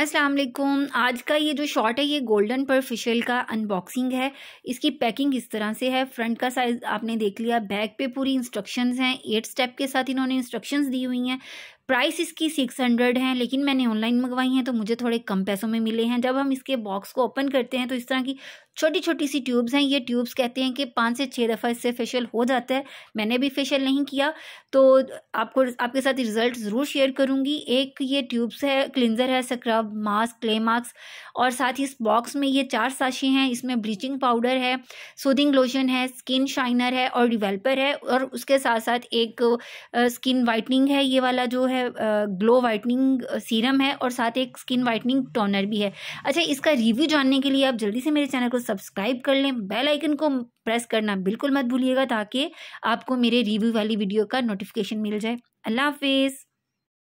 अस्सलाम वालेकुम आज का ये जो शॉट है ये गोल्डन पर फेशियल का अनबॉक्सिंग है इसकी पैकिंग इस तरह से है फ्रंट का साइज आपने देख लिया बैक पे पूरी इंस्ट्रक्शंस हैं एट स्टेप के साथ इन्होंने इंस्ट्रक्शंस दी हुई हैं प्राइस इसकी सिक्स हंड्रेड है लेकिन मैंने ऑनलाइन मंगवाई हैं तो मुझे थोड़े कम पैसों में मिले हैं जब हम इसके बॉक्स को ओपन करते हैं तो इस तरह की छोटी छोटी सी ट्यूब्स हैं ये ट्यूब्स कहते हैं कि पाँच से छः दफ़ा इससे फेशियल हो जाता है मैंने भी फेशियल नहीं किया तो आपको आपके साथ रिज़ल्ट ज़रूर शेयर करूँगी एक ये ट्यूब्स है क्लिनजर है स्क्रब मास्क क्ले मास्क और साथ ही इस बॉक्स में ये चार साशी हैं इसमें ब्लीचिंग पाउडर है सूदिंग लोशन है स्किन शाइनर है और डिवेल्पर है और उसके साथ साथ एक स्किन वाइटनिंग है ये वाला जो है ग्लो वाइटनिंग सीरम है और साथ एक स्किन वाइटनिंग टोनर भी है अच्छा इसका रिव्यू जानने के लिए आप जल्दी से मेरे चैनल को सब्सक्राइब कर लें बेल आइकन को प्रेस करना बिल्कुल मत भूलिएगा ताकि आपको मेरे रिव्यू वाली वीडियो का नोटिफिकेशन मिल जाए अल्लाह हाफिज़